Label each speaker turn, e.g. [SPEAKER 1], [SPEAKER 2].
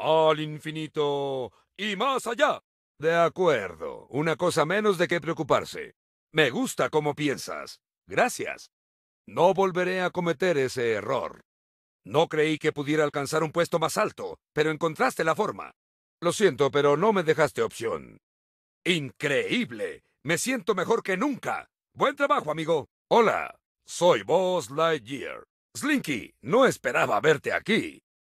[SPEAKER 1] al
[SPEAKER 2] infinito y más allá. De acuerdo, una cosa menos de qué preocuparse. Me gusta cómo piensas. Gracias. No volveré a cometer ese error. No creí que pudiera alcanzar un puesto más alto, pero encontraste la forma. Lo siento, pero no me dejaste opción. Increíble. Me siento mejor que nunca. Buen trabajo, amigo. Hola, soy Boss Lightyear. Slinky, no esperaba verte aquí.